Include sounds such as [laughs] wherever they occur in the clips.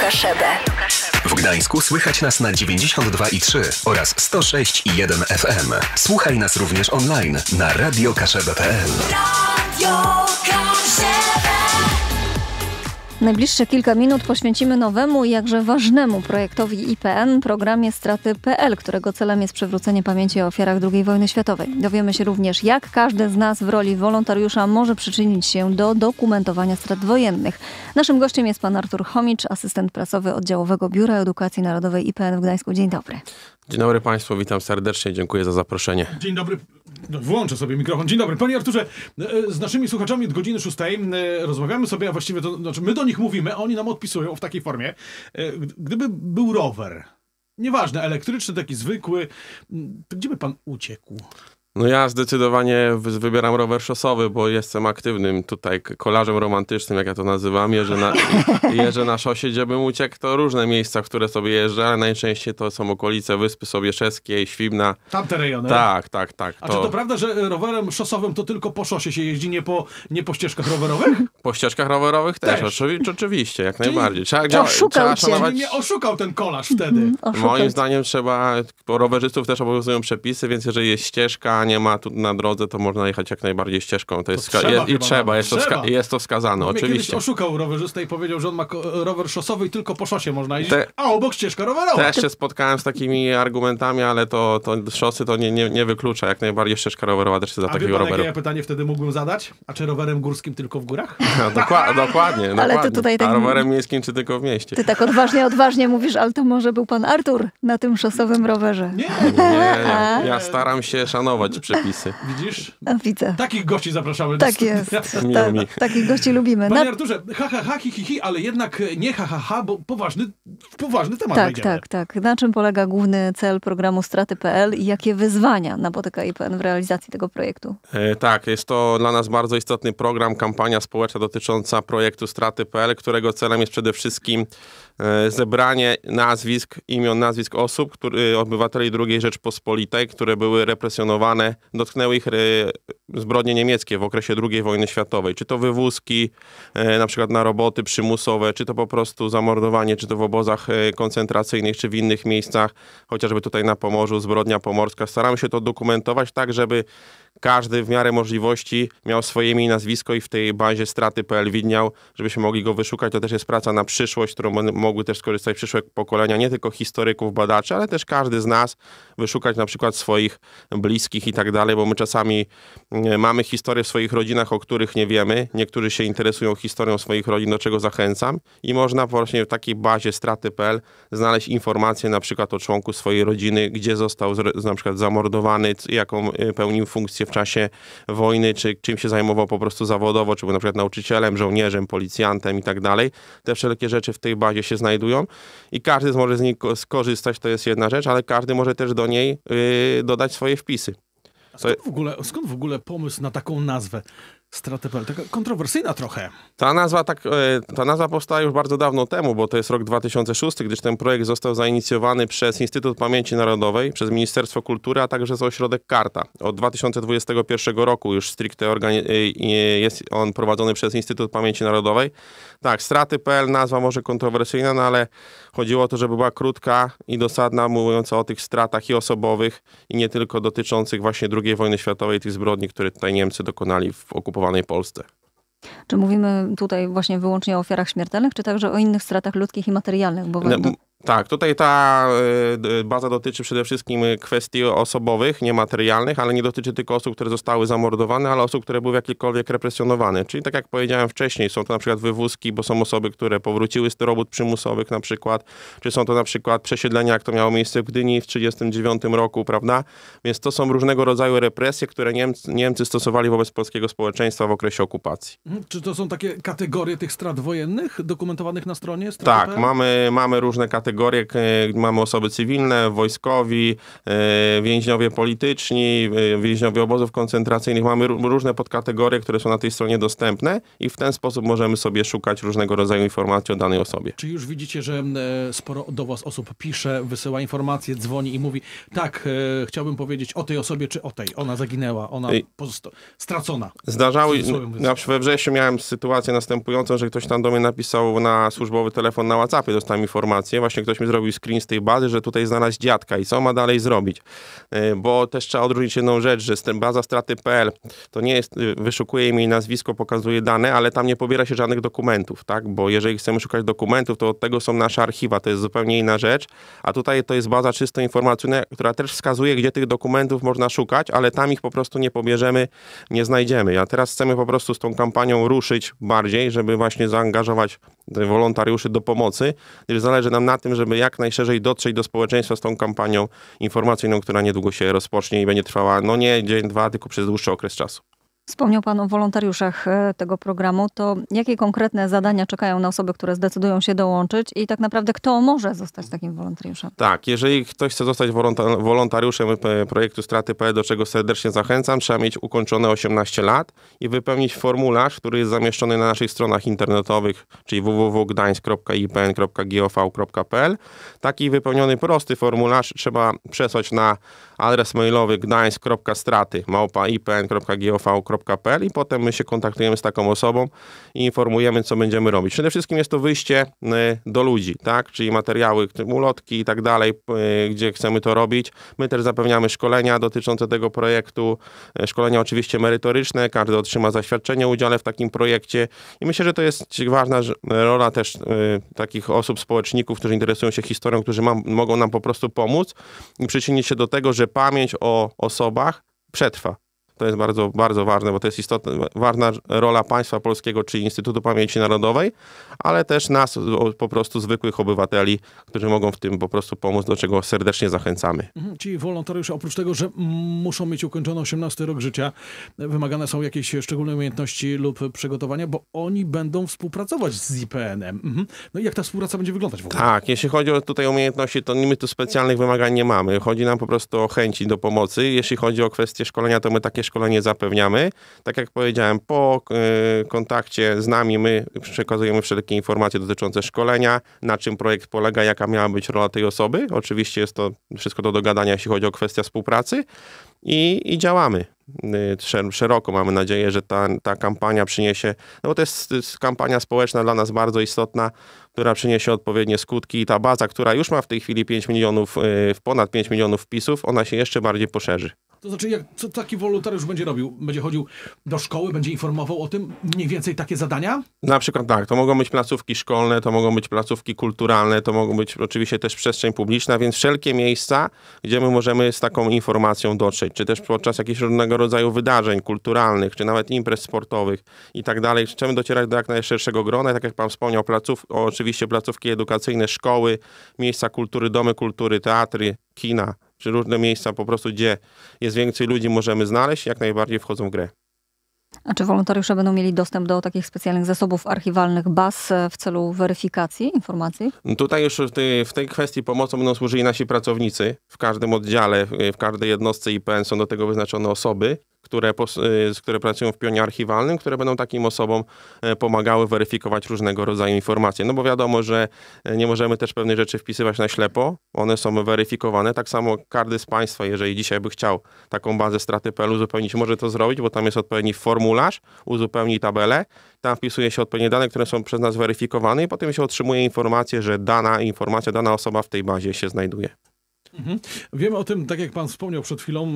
Radio W Gdańsku słychać nas na 92,3 oraz 106,1 FM. Słuchaj nas również online na radiokaszebe.pl. Radio Kaszebę. Najbliższe kilka minut poświęcimy nowemu i jakże ważnemu projektowi IPN, programie Straty.pl, którego celem jest przywrócenie pamięci o ofiarach II wojny światowej. Dowiemy się również, jak każdy z nas w roli wolontariusza może przyczynić się do dokumentowania strat wojennych. Naszym gościem jest pan Artur Homicz, asystent prasowy Oddziałowego Biura Edukacji Narodowej IPN w Gdańsku. Dzień dobry. Dzień dobry Państwu, witam serdecznie, dziękuję za zaproszenie. Dzień dobry no, włączę sobie mikrofon. Dzień dobry. Panie Arturze, e, z naszymi słuchaczami od godziny 6 e, rozmawiamy sobie, a właściwie to znaczy my do nich mówimy, a oni nam odpisują w takiej formie. E, gdyby był rower, nieważne, elektryczny, taki zwykły, to gdzie by pan uciekł? No ja zdecydowanie wybieram rower szosowy, bo jestem aktywnym tutaj kolarzem romantycznym, jak ja to nazywam. Jeżdżę na, [laughs] jeżdżę na szosie, gdzie bym uciekł, to różne miejsca, w które sobie jeżdżę, ale najczęściej to są okolice Wyspy Sowieczeskiej, Świbna. Tamte rejony? Tak, tak, tak. To... A czy to prawda, że rowerem szosowym to tylko po szosie się jeździ, nie po, nie po ścieżkach rowerowych? Po ścieżkach rowerowych też, też. Oczywi oczywiście, jak Czyli najbardziej. Trzeba, działa, trzeba szanować... Nie oszukał ten kolarz wtedy. Mm, Moim zdaniem trzeba, bo rowerzystów też obowiązują przepisy, więc jeżeli jest ścieżka, nie ma tu na drodze, to można jechać jak najbardziej ścieżką. To jest trzeba, je, I trzeba, jest, trzeba. To jest to wskazane, oczywiście. No, oczywiście. oszukał rowerzysta i powiedział, że on ma rower szosowy i tylko po szosie można jeździć, Te, a obok ścieżka rowerowa. Też się spotkałem z takimi argumentami, ale to, to szosy to nie, nie, nie wyklucza. Jak najbardziej ścieżka rowerowa też się za a takiego roweru. jakie ja pytanie wtedy mógłbym zadać? A czy rowerem górskim tylko w górach? [laughs] No, [laughs] dokładnie, ale dokładnie. Ty tutaj tak... A rowerem miejskim czy tylko w mieście? Ty tak odważnie, odważnie mówisz, ale to może był pan Artur na tym szosowym rowerze. Nie, nie, nie. [laughs] ja staram się szanować czytać przepisy. Widzisz? widzę. Takich gości zapraszamy tak do jest. [laughs] Ta, takich gości lubimy. Panie Na... Arturze, ha, ha, ha, hi, hi, hi, ale jednak nie ha, ha, ha, bo poważny, poważny temat Tak, wejdziemy. tak, tak. Na czym polega główny cel programu straty.pl i jakie wyzwania napotyka IPN w realizacji tego projektu? E, tak, jest to dla nas bardzo istotny program, kampania społeczna dotycząca projektu straty.pl, którego celem jest przede wszystkim E, zebranie nazwisk, imion, nazwisk osób, który, obywateli II Rzeczpospolitej, które były represjonowane, dotknęły ich e, zbrodnie niemieckie w okresie II wojny światowej. Czy to wywózki, e, na przykład na roboty przymusowe, czy to po prostu zamordowanie, czy to w obozach koncentracyjnych, czy w innych miejscach, chociażby tutaj na Pomorzu, zbrodnia pomorska. Staramy się to dokumentować tak, żeby każdy w miarę możliwości miał swoje imię i nazwisko i w tej bazie straty.pl widniał, żebyśmy mogli go wyszukać. To też jest praca na przyszłość, którą mogły też skorzystać przyszłe pokolenia, nie tylko historyków, badaczy, ale też każdy z nas wyszukać na przykład swoich bliskich i tak dalej, bo my czasami e, mamy historię w swoich rodzinach, o których nie wiemy. Niektórzy się interesują historią swoich rodzin, do czego zachęcam. I można właśnie w takiej bazie straty.pl znaleźć informacje na przykład o członku swojej rodziny, gdzie został na przykład zamordowany, jaką e, pełnił funkcję czasie wojny, czy czym się zajmował po prostu zawodowo, czy był na przykład nauczycielem, żołnierzem, policjantem i tak dalej. Te wszelkie rzeczy w tej bazie się znajdują i każdy może z niej skorzystać, to jest jedna rzecz, ale każdy może też do niej yy, dodać swoje wpisy. A skąd w, ogóle, skąd w ogóle pomysł na taką nazwę? Straty.pl. Taka kontrowersyjna trochę. Ta nazwa, tak, e, ta nazwa powstała już bardzo dawno temu, bo to jest rok 2006, gdyż ten projekt został zainicjowany przez Instytut Pamięci Narodowej, przez Ministerstwo Kultury, a także przez Ośrodek Karta. Od 2021 roku już stricte e, e, jest on prowadzony przez Instytut Pamięci Narodowej. Tak, Straty.pl, nazwa może kontrowersyjna, no ale Chodziło o to, żeby była krótka i dosadna, mówiąca o tych stratach i osobowych, i nie tylko dotyczących właśnie II wojny światowej, tych zbrodni, które tutaj Niemcy dokonali w okupowanej Polsce. Czy mówimy tutaj właśnie wyłącznie o ofiarach śmiertelnych, czy także o innych stratach ludzkich i materialnych? Bo no, do... Tak, tutaj ta y, baza dotyczy przede wszystkim y, kwestii osobowych, niematerialnych, ale nie dotyczy tylko osób, które zostały zamordowane, ale osób, które były w jakikolwiek represjonowane. Czyli tak jak powiedziałem wcześniej, są to na przykład wywózki, bo są osoby, które powróciły z robót przymusowych na przykład, czy są to na przykład przesiedlenia, jak to miało miejsce w Gdyni w 1939 roku, prawda? Więc to są różnego rodzaju represje, które Niemcy, Niemcy stosowali wobec polskiego społeczeństwa w okresie okupacji. Mhm. Czy to są takie kategorie tych strat wojennych dokumentowanych na stronie? Strat tak, mamy, mamy różne kategorie kategorie, e, mamy osoby cywilne, wojskowi, e, więźniowie polityczni, e, więźniowie obozów koncentracyjnych. Mamy różne podkategorie, które są na tej stronie dostępne i w ten sposób możemy sobie szukać różnego rodzaju informacji o danej osobie. Czy już widzicie, że sporo do was osób pisze, wysyła informacje, dzwoni i mówi tak, chciałbym powiedzieć o tej osobie czy o tej. Ona zaginęła, ona stracona. Zdarzały, na przykład we wrześniu miałem sytuację następującą, że ktoś tam do mnie napisał na służbowy telefon na WhatsAppie, dostałem informację, właśnie ktoś mi zrobił screen z tej bazy, że tutaj znalazł dziadka i co ma dalej zrobić. E, bo też trzeba odróżnić jedną rzecz, że baza straty.pl to nie jest, y, wyszukuje mi nazwisko, pokazuje dane, ale tam nie pobiera się żadnych dokumentów, tak? Bo jeżeli chcemy szukać dokumentów, to od tego są nasze archiwa, to jest zupełnie inna rzecz, a tutaj to jest baza czysto informacyjna, która też wskazuje, gdzie tych dokumentów można szukać, ale tam ich po prostu nie pobierzemy, nie znajdziemy. A teraz chcemy po prostu z tą kampanią ruszyć bardziej, żeby właśnie zaangażować wolontariuszy do pomocy, zależy nam na tym, żeby jak najszerzej dotrzeć do społeczeństwa z tą kampanią informacyjną, która niedługo się rozpocznie i będzie trwała no nie dzień, dwa, tylko przez dłuższy okres czasu. Wspomniał Pan o wolontariuszach e, tego programu. To jakie konkretne zadania czekają na osoby, które zdecydują się dołączyć i tak naprawdę kto może zostać takim wolontariuszem? Tak, jeżeli ktoś chce zostać wolontariuszem e, projektu Straty.pl, do czego serdecznie zachęcam, trzeba mieć ukończone 18 lat i wypełnić formularz, który jest zamieszczony na naszych stronach internetowych, czyli www.gdańsk.ipn.gov.pl. Taki wypełniony prosty formularz trzeba przesłać na adres mailowy gdańsk.straty małpa i potem my się kontaktujemy z taką osobą i informujemy, co będziemy robić. Przede wszystkim jest to wyjście y, do ludzi, tak? Czyli materiały, ulotki i tak dalej, y, gdzie chcemy to robić. My też zapewniamy szkolenia dotyczące tego projektu, e, szkolenia oczywiście merytoryczne, każdy otrzyma zaświadczenie o udziale w takim projekcie i myślę, że to jest ważna rola też y, takich osób, społeczników, którzy interesują się historią, którzy mogą nam po prostu pomóc i przyczynić się do tego, że pamięć o osobach przetrwa. To jest bardzo, bardzo ważne, bo to jest istotna, ważna rola państwa polskiego czy Instytutu Pamięci Narodowej, ale też nas, po prostu zwykłych obywateli, którzy mogą w tym po prostu pomóc, do czego serdecznie zachęcamy. Mhm, ci wolontariusze, oprócz tego, że muszą mieć ukończony 18 rok życia, wymagane są jakieś szczególne umiejętności lub przygotowania, bo oni będą współpracować z IPN-em. Mhm. No i jak ta współpraca będzie wyglądać w ogóle? Tak, jeśli chodzi o tutaj umiejętności, to my tu specjalnych wymagań nie mamy. Chodzi nam po prostu o chęci do pomocy. Jeśli chodzi o kwestie szkolenia, to my takie szkolenia szkolenie zapewniamy. Tak jak powiedziałem, po e, kontakcie z nami my przekazujemy wszelkie informacje dotyczące szkolenia, na czym projekt polega, jaka miała być rola tej osoby. Oczywiście jest to wszystko do dogadania, jeśli chodzi o kwestię współpracy i, i działamy e, szeroko. Mamy nadzieję, że ta, ta kampania przyniesie, no bo to jest, to jest kampania społeczna dla nas bardzo istotna, która przyniesie odpowiednie skutki i ta baza, która już ma w tej chwili 5 milionów, e, ponad 5 milionów wpisów, ona się jeszcze bardziej poszerzy. To znaczy, jak, co taki wolontariusz będzie robił? Będzie chodził do szkoły, będzie informował o tym? Mniej więcej takie zadania? Na przykład tak. To mogą być placówki szkolne, to mogą być placówki kulturalne, to mogą być oczywiście też przestrzeń publiczna, więc wszelkie miejsca, gdzie my możemy z taką informacją dotrzeć, czy też podczas jakichś różnego rodzaju wydarzeń kulturalnych, czy nawet imprez sportowych i tak dalej. Chcemy docierać do jak najszerszego grona, tak jak pan wspomniał, placów, oczywiście placówki edukacyjne, szkoły, miejsca kultury, domy kultury, teatry, kina, czy różne miejsca po prostu, gdzie jest więcej ludzi, możemy znaleźć, jak najbardziej wchodzą w grę. A czy wolontariusze będą mieli dostęp do takich specjalnych zasobów archiwalnych baz e, w celu weryfikacji informacji? No tutaj już w tej, w tej kwestii pomocą będą służyli nasi pracownicy. W każdym oddziale, w każdej jednostce IPN są do tego wyznaczone osoby, które, y, które pracują w pionie archiwalnym, które będą takim osobom y, pomagały weryfikować różnego rodzaju informacje. No bo wiadomo, że y, nie możemy też pewnych rzeczy wpisywać na ślepo, one są weryfikowane. Tak samo każdy z Państwa, jeżeli dzisiaj by chciał taką bazę straty.pl uzupełnić, może to zrobić, bo tam jest odpowiedni formularz, uzupełni tabelę, tam wpisuje się odpowiednie dane, które są przez nas weryfikowane i potem się otrzymuje informację, że dana informacja, dana osoba w tej bazie się znajduje. Mhm. Wiemy o tym, tak jak pan wspomniał przed chwilą, e,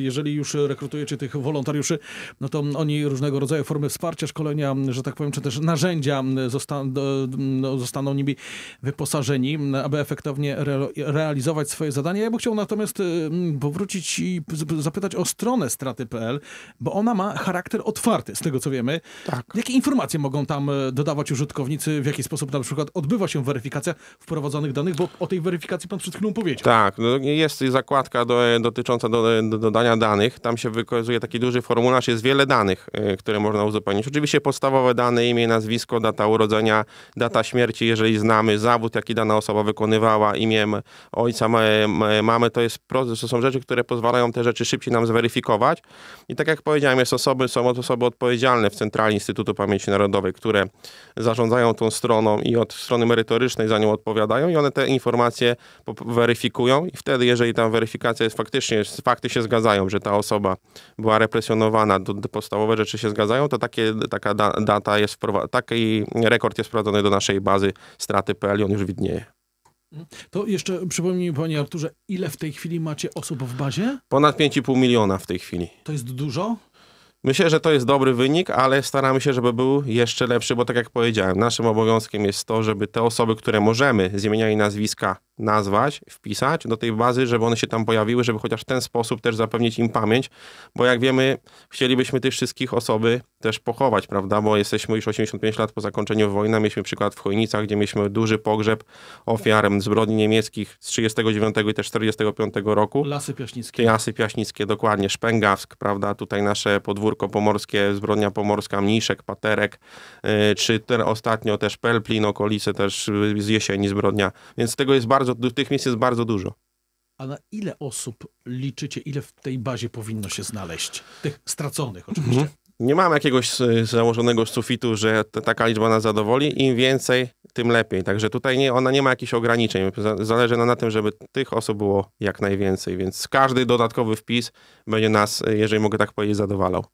jeżeli już rekrutujecie tych wolontariuszy, no to oni różnego rodzaju formy wsparcia, szkolenia, że tak powiem, czy też narzędzia no, zostaną, nimi wyposażeni, aby efektownie re realizować swoje zadania. Ja bym chciał natomiast e, powrócić i zapytać o stronę straty.pl, bo ona ma charakter otwarty, z tego co wiemy. Tak. Jakie informacje mogą tam e, dodawać użytkownicy, w jaki sposób na przykład odbywa się weryfikacja wprowadzonych danych, bo o tej weryfikacji pan przed chwilą powiedział. Tak. Tak, no jest zakładka do, e, dotycząca do, e, do dodania danych. Tam się wykorzystuje taki duży formularz, jest wiele danych, e, które można uzupełnić. Oczywiście podstawowe dane, imię, nazwisko, data urodzenia, data śmierci, jeżeli znamy, zawód, jaki dana osoba wykonywała, imię ojca, mamy, to jest proces, to są rzeczy, które pozwalają te rzeczy szybciej nam zweryfikować. I tak jak powiedziałem, jest osoby, są osoby odpowiedzialne w Centrali Instytutu Pamięci Narodowej, które zarządzają tą stroną i od strony merytorycznej za nią odpowiadają i one te informacje weryfikują weryfikują i wtedy, jeżeli ta weryfikacja jest faktycznie, fakty się zgadzają, że ta osoba była represjonowana, to podstawowe rzeczy się zgadzają, to takie, taka da, data jest taki rekord jest wprowadzony do naszej bazy straty.pl i on już widnieje. To jeszcze przypomnij mi, panie Arturze, ile w tej chwili macie osób w bazie? Ponad 5,5 miliona w tej chwili. To jest dużo? Myślę, że to jest dobry wynik, ale staramy się, żeby był jeszcze lepszy, bo tak jak powiedziałem, naszym obowiązkiem jest to, żeby te osoby, które możemy z imienia i nazwiska nazwać, wpisać do tej bazy, żeby one się tam pojawiły, żeby chociaż w ten sposób też zapewnić im pamięć, bo jak wiemy, chcielibyśmy tych wszystkich osoby też pochować, prawda, bo jesteśmy już 85 lat po zakończeniu wojny, mieliśmy przykład w Chojnicach, gdzie mieliśmy duży pogrzeb ofiar zbrodni niemieckich z 39 i też 45 roku. Lasy Piaśnickie. Lasy Piaśnickie, dokładnie, Szpęgawsk, prawda, tutaj nasze podwórko pomorskie, zbrodnia pomorska, Mniszek, Paterek, y, czy ten ostatnio też Pelplin, okolice też y, z jesieni zbrodnia, więc tego jest bardzo bardzo, tych miejsc jest bardzo dużo. A na ile osób liczycie, ile w tej bazie powinno się znaleźć? Tych straconych oczywiście. Mhm. Nie mamy jakiegoś e, założonego sufitu, że taka liczba nas zadowoli. Im więcej, tym lepiej. Także tutaj nie, ona nie ma jakichś ograniczeń. Zależy nam na tym, żeby tych osób było jak najwięcej, więc każdy dodatkowy wpis będzie nas, e, jeżeli mogę tak powiedzieć, zadowalał.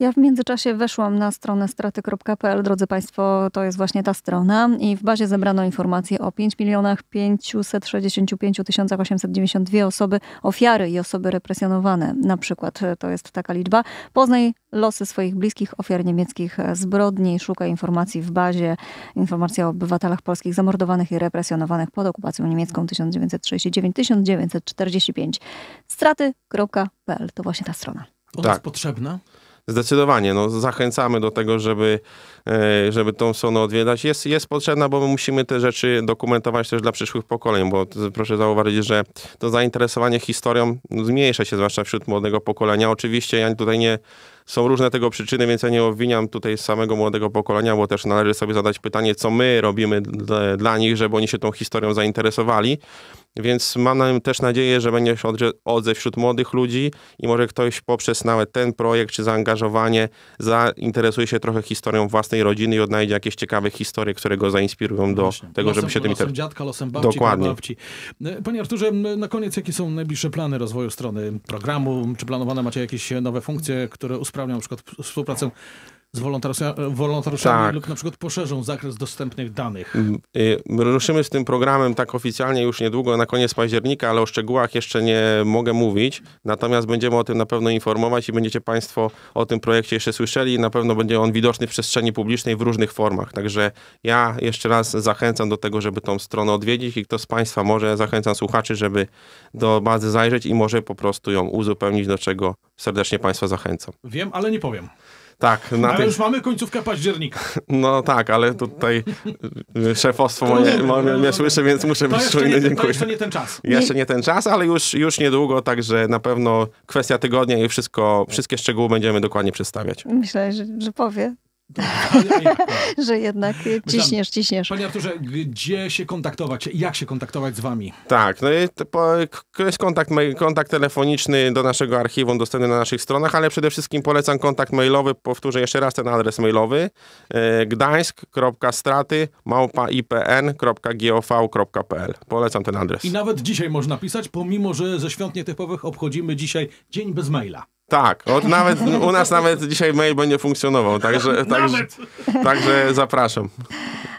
Ja w międzyczasie weszłam na stronę straty.pl. Drodzy Państwo, to jest właśnie ta strona i w bazie zebrano informacje o 5 milionach 565 892 osoby, ofiary i osoby represjonowane. Na przykład e, to jest taka liczba. Poznaj losy swoich bliskich ofiar niemieckich e, zbrodni. Szukaj informacji w bazie. Informacja o obywatelach polskich zamordowanych i represjonowanych pod okupacją niemiecką 1939-1945. straty.pl to właśnie ta strona. Ona tak. jest potrzebna? Zdecydowanie, no, zachęcamy do tego, żeby E, żeby tą stronę odwiedzać, jest, jest potrzebna, bo my musimy te rzeczy dokumentować też dla przyszłych pokoleń, bo proszę zauważyć, że to zainteresowanie historią zmniejsza się, zwłaszcza wśród młodego pokolenia. Oczywiście ja tutaj nie są różne tego przyczyny, więc ja nie obwiniam tutaj samego młodego pokolenia, bo też należy sobie zadać pytanie, co my robimy dla, dla nich, żeby oni się tą historią zainteresowali. Więc mam też nadzieję, że będzie odzew wśród młodych ludzi i może ktoś poprzez nawet ten projekt czy zaangażowanie zainteresuje się trochę historią własnej rodziny i odnajdzie jakieś ciekawe historie, które go zainspirują do Właśnie. tego, losem, żeby się tym interesować. dziadka, losem babci, Dokładnie. babci. E, panie Arturze, na koniec jakie są najbliższe plany rozwoju strony programu? Czy planowane macie jakieś nowe funkcje, które usprawnią na przykład współpracę z wolontariuszami tak. lub na przykład poszerzą zakres dostępnych danych. Mm, y, ruszymy z tym programem tak oficjalnie już niedługo, na koniec października, ale o szczegółach jeszcze nie mogę mówić. Natomiast będziemy o tym na pewno informować i będziecie Państwo o tym projekcie jeszcze słyszeli. Na pewno będzie on widoczny w przestrzeni publicznej w różnych formach. Także ja jeszcze raz zachęcam do tego, żeby tą stronę odwiedzić i kto z Państwa może, zachęcam słuchaczy, żeby do bazy zajrzeć i może po prostu ją uzupełnić, do czego serdecznie Państwa zachęcam. Wiem, ale nie powiem. Tak. Na ale już mamy końcówkę października. [laughs] No tak, ale tutaj y, szefostwo moje, moje mnie no, no, no, słyszy, więc muszę być czujny, nie, dziękuję. To jeszcze nie ten czas. Jeszcze nie ten czas, ale już, już niedługo, także na pewno kwestia tygodnia i wszystko, wszystkie szczegóły będziemy dokładnie przedstawiać. Myślę, że, że powie. [laughs] że jednak ciśniesz, ciśniesz. Panie Arturze, gdzie się kontaktować? Jak się kontaktować z wami? Tak, no jest kontakt, kontakt telefoniczny do naszego archiwum dostępny na naszych stronach, ale przede wszystkim polecam kontakt mailowy. Powtórzę jeszcze raz ten adres mailowy e, gdańsk.straty.ipn.gov.pl Polecam ten adres. I nawet dzisiaj można pisać, pomimo, że ze świąt nietypowych obchodzimy dzisiaj dzień bez maila. Tak, od nawet, u nas nawet dzisiaj mail będzie funkcjonował, także, także, także zapraszam.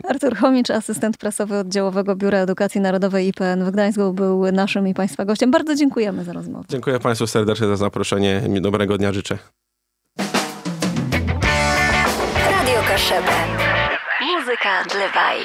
Artur Chomicz, asystent prasowy Oddziałowego Biura Edukacji Narodowej IPN w Gdańsku był naszym i Państwa gościem. Bardzo dziękujemy za rozmowę. Dziękuję Państwu serdecznie za zaproszenie. Dobrego dnia życzę. Radio Kaszebę. Muzyka dlewaj.